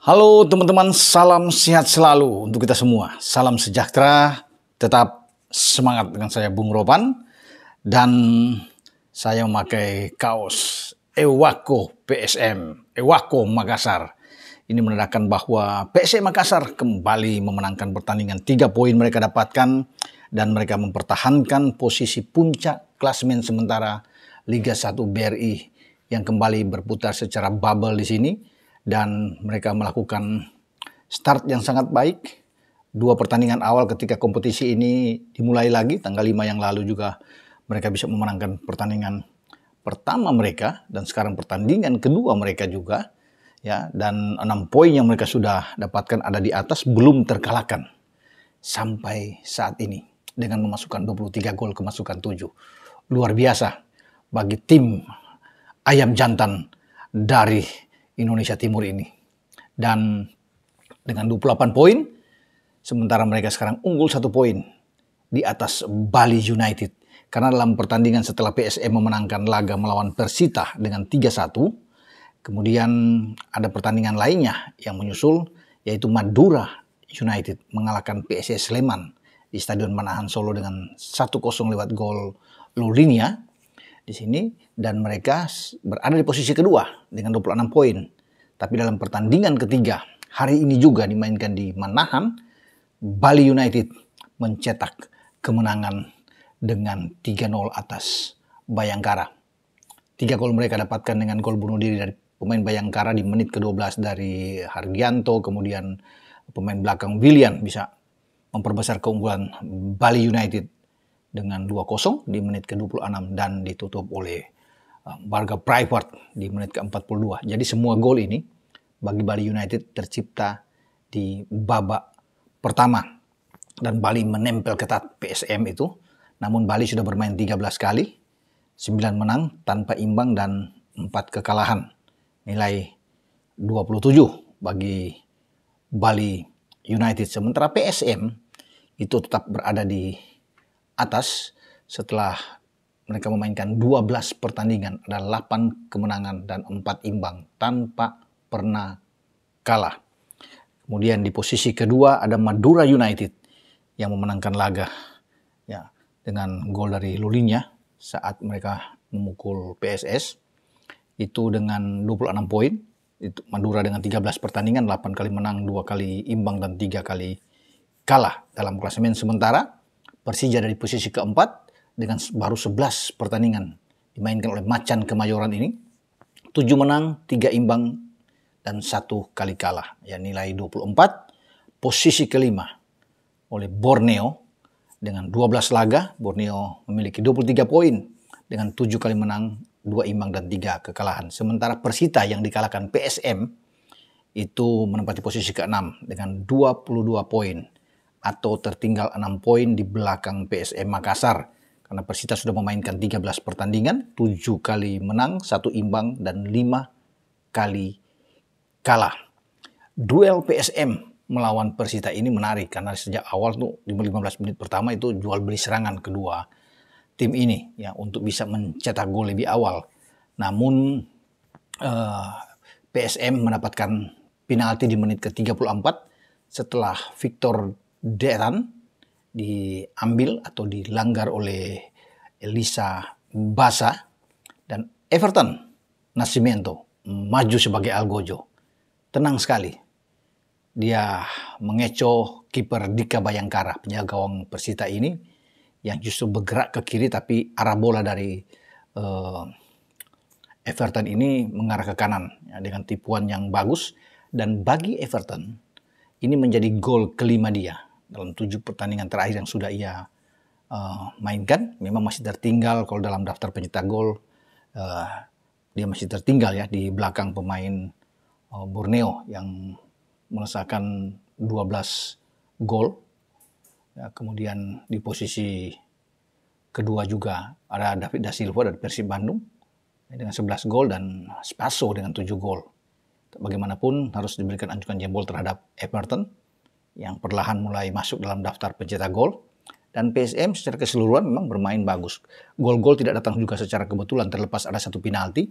Halo teman-teman, salam sehat selalu untuk kita semua. Salam sejahtera, tetap semangat dengan saya Bung Ropan. Dan saya memakai kaos Ewako PSM, Ewako Makassar. Ini menandakan bahwa PSM Makassar kembali memenangkan pertandingan. Tiga poin mereka dapatkan dan mereka mempertahankan posisi puncak klasmen sementara Liga 1 BRI yang kembali berputar secara bubble di sini dan mereka melakukan start yang sangat baik. Dua pertandingan awal ketika kompetisi ini dimulai lagi tanggal 5 yang lalu juga mereka bisa memenangkan pertandingan pertama mereka dan sekarang pertandingan kedua mereka juga ya dan enam poin yang mereka sudah dapatkan ada di atas belum terkalahkan sampai saat ini dengan memasukkan 23 gol kemasukan 7. Luar biasa bagi tim ayam jantan dari Indonesia Timur ini. Dan dengan 28 poin, sementara mereka sekarang unggul satu poin di atas Bali United. Karena dalam pertandingan setelah PSM memenangkan laga melawan Persita dengan 3-1, kemudian ada pertandingan lainnya yang menyusul yaitu Madura United mengalahkan PSS Sleman di Stadion Manahan Solo dengan 1-0 lewat gol Lulinia di sini dan mereka berada di posisi kedua dengan 26 poin. Tapi dalam pertandingan ketiga hari ini juga dimainkan di Manahan, Bali United mencetak kemenangan dengan 3-0 atas Bayangkara. Tiga gol mereka dapatkan dengan gol bunuh diri dari pemain Bayangkara di menit ke-12 dari Hargianto, kemudian pemain belakang William bisa memperbesar keunggulan Bali United dengan 2-0 di menit ke-26 dan ditutup oleh eh, Barga Private di menit ke-42. Jadi semua gol ini bagi Bali United tercipta di babak pertama dan Bali menempel ketat PSM itu. Namun Bali sudah bermain 13 kali, 9 menang tanpa imbang dan 4 kekalahan. Nilai 27 bagi Bali United. Sementara PSM itu tetap berada di atas setelah mereka memainkan 12 pertandingan, ada 8 kemenangan dan 4 imbang tanpa pernah kalah. Kemudian di posisi kedua ada Madura United yang memenangkan laga ya dengan gol dari Lulinya saat mereka memukul PSS itu dengan 26 poin. Itu Madura dengan 13 pertandingan, 8 kali menang, 2 kali imbang dan 3 kali kalah dalam klasemen sementara. Persija dari posisi keempat dengan baru 11 pertandingan dimainkan oleh Macan Kemayoran ini. 7 menang, 3 imbang, dan satu kali kalah. Ya nilai 24, posisi kelima oleh Borneo dengan 12 laga. Borneo memiliki 23 poin dengan 7 kali menang, 2 imbang, dan 3 kekalahan. Sementara Persita yang dikalahkan PSM itu menempati posisi ke-6 dengan 22 poin atau tertinggal 6 poin di belakang PSM Makassar. Karena Persita sudah memainkan 13 pertandingan, 7 kali menang, 1 imbang, dan 5 kali kalah. Duel PSM melawan Persita ini menarik karena sejak awal tuh 15 menit pertama itu jual beli serangan kedua tim ini ya untuk bisa mencetak gol lebih awal. Namun eh, PSM mendapatkan penalti di menit ke-34 setelah Victor Deran diambil atau dilanggar oleh Elisa Basa dan Everton Nascimento maju sebagai Algojo. Tenang sekali. Dia mengecoh kiper Dika Bayangkara, penjaga gawang Persita ini yang justru bergerak ke kiri tapi arah bola dari uh, Everton ini mengarah ke kanan ya, dengan tipuan yang bagus dan bagi Everton ini menjadi gol kelima dia dalam tujuh pertandingan terakhir yang sudah ia uh, mainkan memang masih tertinggal kalau dalam daftar pencetak gol uh, dia masih tertinggal ya di belakang pemain uh, Borneo yang melesakan 12 gol ya, kemudian di posisi kedua juga ada David da Silva dari Persib Bandung ya, dengan 11 gol dan Spaso dengan 7 gol. Bagaimanapun harus diberikan anjuran jempol terhadap Everton yang perlahan mulai masuk dalam daftar pencetak gol. Dan PSM secara keseluruhan memang bermain bagus. Gol-gol tidak datang juga secara kebetulan terlepas ada satu penalti.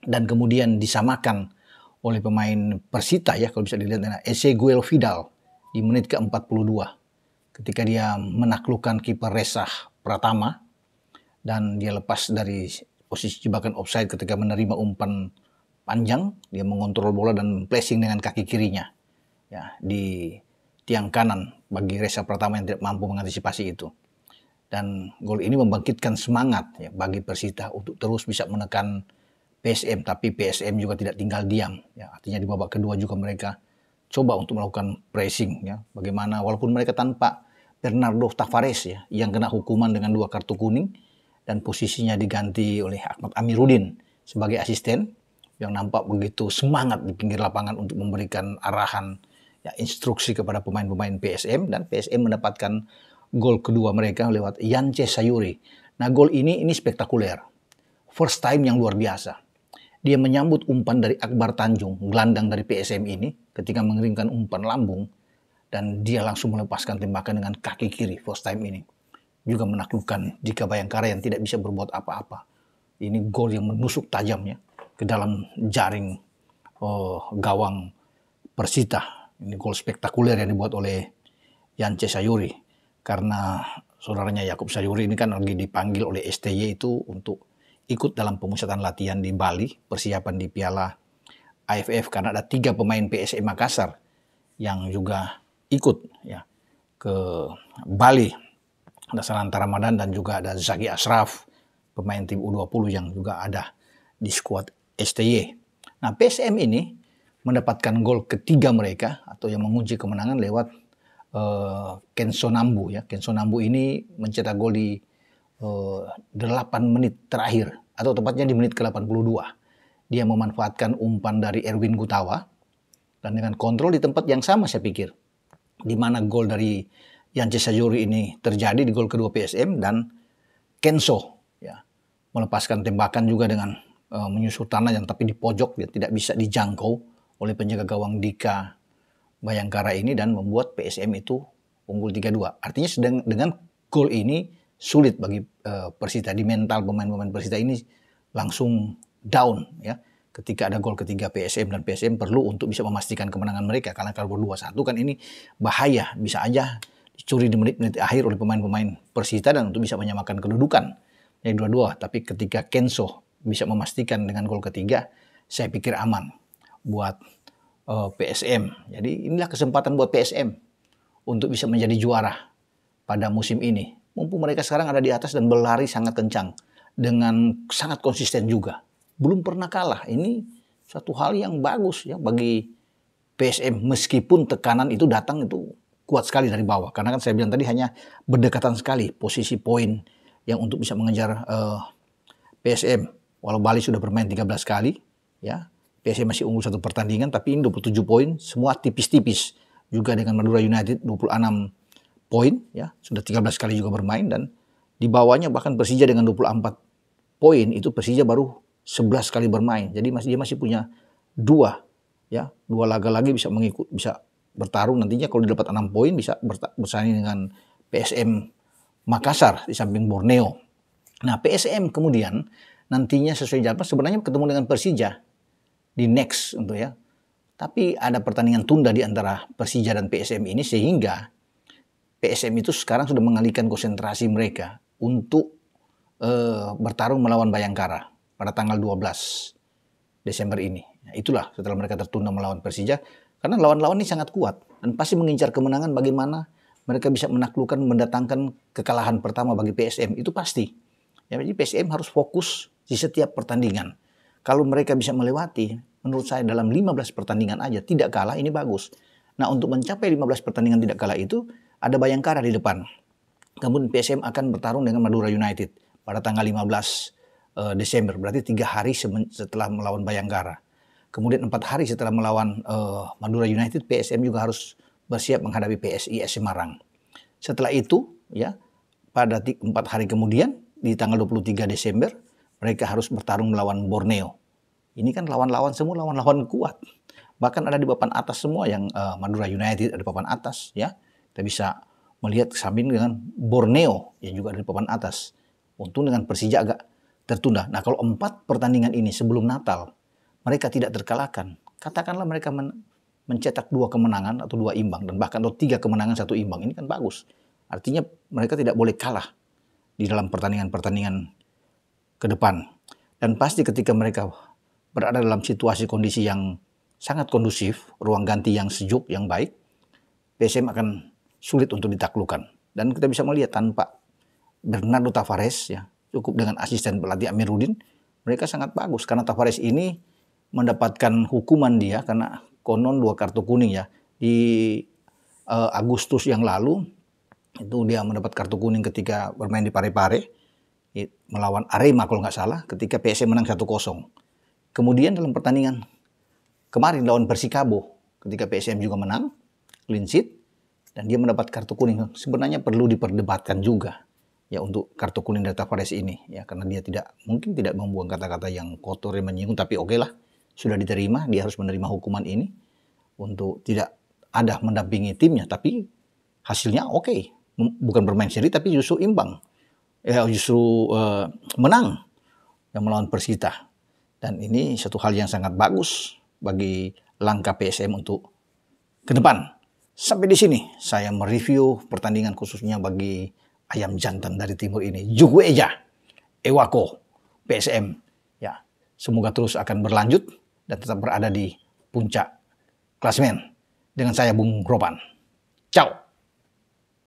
Dan kemudian disamakan oleh pemain Persita ya kalau bisa dilihat e Guel Vidal di menit ke-42 ketika dia menaklukkan kiper Resah Pratama dan dia lepas dari posisi jebakan offside ketika menerima umpan panjang dia mengontrol bola dan placing dengan kaki kirinya ya di tiang kanan bagi resa pertama yang tidak mampu mengantisipasi itu. Dan gol ini membangkitkan semangat ya, bagi Persita untuk terus bisa menekan PSM, tapi PSM juga tidak tinggal diam. Ya, artinya di babak kedua juga mereka coba untuk melakukan pressing. Ya, bagaimana walaupun mereka tanpa Bernardo Tavares ya, yang kena hukuman dengan dua kartu kuning dan posisinya diganti oleh Ahmad Amiruddin sebagai asisten yang nampak begitu semangat di pinggir lapangan untuk memberikan arahan ya, instruksi kepada pemain-pemain PSM dan PSM mendapatkan gol kedua mereka lewat Yance Sayuri. Nah gol ini ini spektakuler. First time yang luar biasa. Dia menyambut umpan dari Akbar Tanjung, gelandang dari PSM ini ketika mengeringkan umpan lambung dan dia langsung melepaskan tembakan dengan kaki kiri first time ini. Juga menaklukkan jika Bayangkara yang tidak bisa berbuat apa-apa. Ini gol yang menusuk tajamnya ke dalam jaring oh, gawang Persita ini gol spektakuler yang dibuat oleh Yance Sayuri. Karena saudaranya Yakub Sayuri ini kan lagi dipanggil oleh STY itu untuk ikut dalam pemusatan latihan di Bali, persiapan di Piala AFF karena ada tiga pemain PSM Makassar yang juga ikut ya ke Bali. Ada Sananta Ramadan dan juga ada Zaki Asraf pemain tim U20 yang juga ada di skuad STY. Nah, PSM ini mendapatkan gol ketiga mereka atau yang mengunci kemenangan lewat uh, eh, Kenso Nambu ya. Kenso Nambu ini mencetak gol di uh, eh, 8 menit terakhir atau tepatnya di menit ke-82. Dia memanfaatkan umpan dari Erwin Gutawa dan dengan kontrol di tempat yang sama saya pikir di mana gol dari Yance Sayuri ini terjadi di gol kedua PSM dan Kenso ya melepaskan tembakan juga dengan uh, eh, menyusur tanah yang tapi di pojok dia tidak bisa dijangkau oleh penjaga gawang Dika Bayangkara ini dan membuat PSM itu unggul 3-2. Artinya sedang, dengan gol ini sulit bagi uh, Persita di mental pemain-pemain Persita ini langsung down ya ketika ada gol ketiga PSM dan PSM perlu untuk bisa memastikan kemenangan mereka karena kalau berdua satu kan ini bahaya bisa aja dicuri di menit-menit akhir oleh pemain-pemain Persita dan untuk bisa menyamakan kedudukan yang dua-dua tapi ketika Kenso bisa memastikan dengan gol ketiga saya pikir aman buat uh, eh, PSM. Jadi inilah kesempatan buat PSM untuk bisa menjadi juara pada musim ini. Mumpung mereka sekarang ada di atas dan berlari sangat kencang dengan sangat konsisten juga. Belum pernah kalah. Ini satu hal yang bagus ya bagi PSM meskipun tekanan itu datang itu kuat sekali dari bawah karena kan saya bilang tadi hanya berdekatan sekali posisi poin yang untuk bisa mengejar uh, eh, PSM walau Bali sudah bermain 13 kali ya PSM masih unggul satu pertandingan tapi ini 27 poin semua tipis-tipis juga dengan Madura United 26 poin ya sudah 13 kali juga bermain dan di bawahnya bahkan Persija dengan 24 poin itu Persija baru 11 kali bermain jadi masih dia masih punya dua ya dua laga lagi bisa mengikut bisa bertarung nantinya kalau dapat 6 poin bisa bersaing dengan PSM Makassar di samping Borneo. Nah PSM kemudian nantinya sesuai jadwal sebenarnya ketemu dengan Persija di next untuk ya. Tapi ada pertandingan tunda di antara Persija dan PSM ini sehingga PSM itu sekarang sudah mengalihkan konsentrasi mereka untuk eh, bertarung melawan Bayangkara pada tanggal 12 Desember ini. Nah, itulah setelah mereka tertunda melawan Persija karena lawan-lawan ini sangat kuat dan pasti mengincar kemenangan bagaimana mereka bisa menaklukkan mendatangkan kekalahan pertama bagi PSM itu pasti. Ya, jadi PSM harus fokus di setiap pertandingan. Kalau mereka bisa melewati menurut saya dalam 15 pertandingan aja tidak kalah ini bagus. Nah untuk mencapai 15 pertandingan tidak kalah itu ada Bayangkara di depan. Kemudian PSM akan bertarung dengan Madura United pada tanggal 15 eh, Desember. Berarti tiga hari setelah melawan Bayangkara. Kemudian empat hari setelah melawan uh, Madura United, PSM juga harus bersiap menghadapi PSIS Semarang. Setelah itu, ya pada empat hari kemudian di tanggal 23 Desember mereka harus bertarung melawan Borneo ini kan lawan-lawan semua lawan-lawan kuat. Bahkan ada di papan atas semua yang uh, Madura United ada di papan atas ya. Kita bisa melihat samping dengan Borneo yang juga ada di papan atas. Untung dengan Persija agak tertunda. Nah kalau empat pertandingan ini sebelum Natal mereka tidak terkalahkan. Katakanlah mereka men mencetak dua kemenangan atau dua imbang dan bahkan atau tiga kemenangan satu imbang ini kan bagus. Artinya mereka tidak boleh kalah di dalam pertandingan-pertandingan ke depan. Dan pasti ketika mereka berada dalam situasi kondisi yang sangat kondusif, ruang ganti yang sejuk, yang baik, PSM akan sulit untuk ditaklukkan. Dan kita bisa melihat tanpa Bernardo Tavares ya, cukup dengan asisten pelatih Amiruddin, mereka sangat bagus karena Tavares ini mendapatkan hukuman dia karena konon dua kartu kuning ya di uh, Agustus yang lalu itu dia mendapat kartu kuning ketika bermain di Parepare melawan Arema kalau nggak salah ketika PSM menang 1-0. Kemudian dalam pertandingan kemarin lawan Persikabo, ketika PSM juga menang, clean sheet, dan dia mendapat kartu kuning, sebenarnya perlu diperdebatkan juga ya untuk kartu kuning dari Tavares ini ya karena dia tidak mungkin tidak membuang kata-kata yang kotor yang menyinggung tapi oke okay lah sudah diterima dia harus menerima hukuman ini untuk tidak ada mendampingi timnya tapi hasilnya oke okay. bukan bermain seri tapi justru imbang ya justru uh, menang yang melawan Persita dan ini satu hal yang sangat bagus bagi langkah PSM untuk ke depan. Sampai di sini saya mereview pertandingan khususnya bagi ayam jantan dari timur ini. Juku Eja, Ewako, PSM. Ya, semoga terus akan berlanjut dan tetap berada di puncak klasmen. Dengan saya Bung Ropan. Ciao.